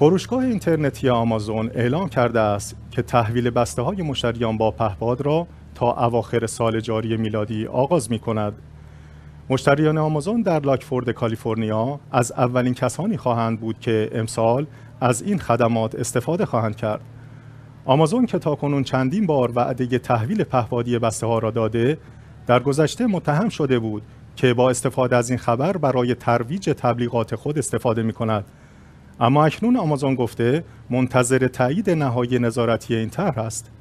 فروشگاه اینترنتی آمازون اعلام کرده است که تحویل بسته های مشتریان با پهپاد را تا اواخر سال جاری میلادی آغاز می کند. مشتریان آمازون در لاکفورد کالیفرنیا از اولین کسانی خواهند بود که امسال از این خدمات استفاده خواهند کرد. آمازون که تاکنون چندین بار وعده تحویل پهپادی بسته ها را داده، در گذشته متهم شده بود که با استفاده از این خبر برای ترویج تبلیغات خود استفاده می کند اما اکنون آمازون گفته منتظر تایید نهایی نظارتی این طرح است